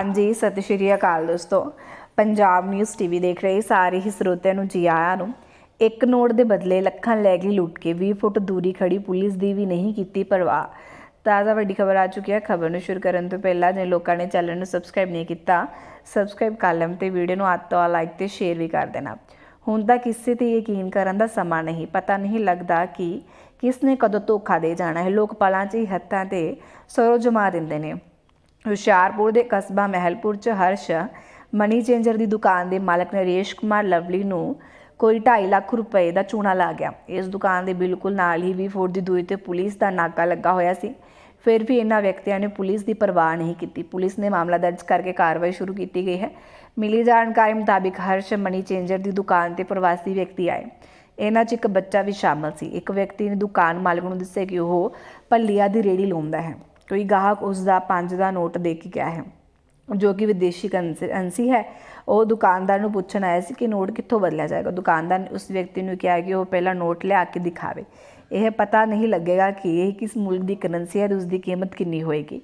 ਹਾਂਜੀ ਸਤਿ ਸ਼੍ਰੀ ਅਕਾਲ ਦੋਸਤੋ ਪੰਜਾਬ ਨਿਊਜ਼ ਟੀਵੀ ਦੇਖ ਰਹੇ ਸਾਰੇ ਹੀ ਸਰੋਤਿਆਂ ਨੂੰ ਜੀ ਆਇਆਂ ਨੂੰ ਇੱਕ ਨੋਟ ਦੇ ਬਦਲੇ ਲੱਖਾਂ ਲੈ ਗਈ ਲੁੱਟ ਕੇ 20 ਫੁੱਟ ਦੂਰੀ ਖੜੀ ਪੁਲਿਸ ਦੀ ਵੀ ਨਹੀਂ ਕੀਤੀ ਪਰਵਾਹ ਤਾਜ਼ਾ ਵੱਡੀ ਖਬਰ ਆ ਚੁੱਕੀ ਹੈ ਖਬਰ ਨੂੰ ਸ਼ੁਰੂ ਕਰਨ ਤੋਂ ਪਹਿਲਾਂ ਜੇ ਲੋਕਾਂ ਨੇ ਚੈਨਲ ਨੂੰ ਸਬਸਕ੍ਰਾਈਬ ਨਹੀਂ ਕੀਤਾ ਸਬਸਕ੍ਰਾਈਬ ਕਰ ਲੈਣ ਤੇ ਵੀਡੀਓ ਨੂੰ ਆਤ ਤੋਂ ਲਾਈਕ ਤੇ ਸ਼ੇਅਰ ਵੀ ਕਰ ਦੇਣਾ ਹੁਣ ਤਾਂ ਕਿਸੇ ਤੇ ਯਕੀਨ ਕਰਨ ਦਾ ਸਮਾਂ ਨਹੀਂ ਪਤਾ ਨਹੀਂ ਲੱਗਦਾ ਕਿ ਕਿਸ ਨੇ ਕਦੋਂ ਧੋਖਾ ਦੇ ਜਾਣਾ ਹੈ ਲੋਕ ਪਲਾਂ 'ਚ ਹੀ ਹੱਥਾਂ ਤੇ ਸਰੋ ਜਮਾ ਦਿੰਦੇ ਨੇ ਹੁਸ਼ਿਆਰਪੁਰ ਦੇ ਕਸਬਾ ਮਹਿਲਪੁਰ 'ਚ ਹਰਸ਼ ਮਨੀ ਚੇਂਜਰ ਦੀ ਦੁਕਾਨ ਦੇ ਮਾਲਕ ਨਰੇਸ਼ ਕੁਮਾਰ ਲਵਲੀ ਨੂੰ ਕੋਈ 2.5 ਲੱਖ ਰੁਪਏ ਦਾ ਚੂਨਾ ਲਾ ਗਿਆ ਇਸ ਦੁਕਾਨ ਦੇ ਬਿਲਕੁਲ ਨਾਲ ਹੀ ਵੀ ਫੋਰ ਦੀ ਦੂਈ ਤੇ ਪੁਲਿਸ ਦਾ ਨਾਕਾ ਲੱਗਾ ਹੋਇਆ ਸੀ ਫਿਰ ਵੀ ਇਹਨਾਂ ਵਿਅਕਤੀਆਂ ਨੇ ਪੁਲਿਸ ਦੀ ਪਰਵਾਹ ਨਹੀਂ ਕੀਤੀ ਪੁਲਿਸ ਨੇ ਮਾਮਲਾ ਦਰਜ ਕਰਕੇ ਕਾਰਵਾਈ ਸ਼ੁਰੂ ਕੀਤੀ ਗਈ ਹੈ ਮਿਲੀ ਜਾਣਕਾਰੀ ਮੁਤਾਬਿਕ ਹਰਸ਼ ਮਨੀ ਚੇਂਜਰ ਦੀ ਦੁਕਾਨ ਤੇ ਪ੍ਰਵਾਸੀ ਵਿਅਕਤੀ ਆਏ ਇਹਨਾਂ 'ਚ ਇੱਕ ਬੱਚਾ ਵੀ ਸ਼ਾਮਲ ਸੀ ਇੱਕ ਵਿਅਕਤੀ ਨੇ ਦੁਕਾਨ ਮਾਲਕ ਨੂੰ ਦੱਸਿਆ ਕਿ ਉਹ ਪੱਲੀਆ ਦੀ ਰੇੜੀ ਲਾਉਂਦਾ ਹੈ ਕੋਈ ਗਾਹਕ ਉਸ ਦਾ 5 ਦਾ ਨੋਟ ਦੇ ਕੇ ਗਿਆ ਹੈ ਜੋ ਕਿ ਵਿਦੇਸ਼ੀ ਕਰੰਸੀ ਹੈ ਉਹ ਦੁਕਾਨਦਾਰ ਨੂੰ ਪੁੱਛਣ ਆਇਆ ਸੀ ਕਿ ਨੋਟ ਕਿੱਥੋਂ ਬਦਲਿਆ ਜਾਏਗਾ ਦੁਕਾਨਦਾਰ ਨੇ ਉਸ ਵਿਅਕਤੀ ਨੂੰ ਕਿਹਾ ਕਿ ਉਹ ਪਹਿਲਾਂ ਨੋਟ ਲਿਆ ਕੇ ਦਿਖਾਵੇ ਇਹ ਪਤਾ ਨਹੀਂ ਲੱਗੇਗਾ ਕਿ ਇਹ ਕਿਸ ਮੁਲਕ ਦੀ ਕਰੰਸੀ ਹੈ ਤੇ ਉਸ ਦੀ ਕੀਮਤ ਕਿੰਨੀ ਹੋਏਗੀ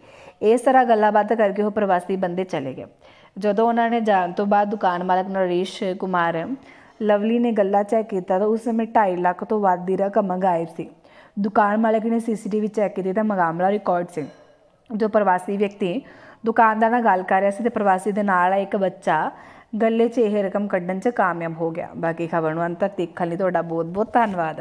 ਇਸ ਤਰ੍ਹਾਂ ਗੱਲਾਂਬਾਤ ਕਰਕੇ ਉਹ ਪ੍ਰਵਾਸੀ ਬੰਦੇ ਚਲੇ ਗਏ ਜਦੋਂ ਉਹਨਾਂ ਨੇ ਜਾਣ ਤੋਂ ਬਾਅਦ ਦੁਕਾਨ ਮਾਲਕ ਨਰੇਸ਼ ਕੁਮਾਰ ਲਵਲੀ ਨੇ ਗੱਲਾਂ ਚੈੱਕ ਕੀਤਾ ਤਾਂ ਉਸ ਸਮੇਂ 2.5 ਲੱਖ ਤੋਂ ਵੱਧ ਦੀ ਰਕਮ ਮੰਗਾਈ ਸੀ ਦੁਕਾਨ ਮਾਲਕ ਨੇ ਸੀਸੀਟੀਵੀ ਚੈੱਕ કરી ਤਾਂ ਮਗਾਮਲਾ ਰਿਕਾਰਡ ਸੀ ਜੋ ਪ੍ਰਵਾਸੀ ਵਿਅਕਤੀ ਦੁਕਾਨਦਾਰ ਨਾਲ ਗੱਲ ਕਰ ਰਿਹਾ ਸੀ ਤੇ ਪ੍ਰਵਾਸੀ ਦੇ ਨਾਲ ਇੱਕ ਬੱਚਾ ਗੱਲੇ 'ਚ ਇਹ ਰਕਮ ਕੱਢਣ 'ਚ ਕਾਮਯਾਬ ਹੋ ਗਿਆ ਬਾਕੀ ਖਬਰ ਨੂੰ ਅੰਤ ਤੱਕ ਦੇਖਣ ਲਈ ਤੁਹਾਡਾ ਬਹੁਤ ਬਹੁਤ ਧੰਨਵਾਦ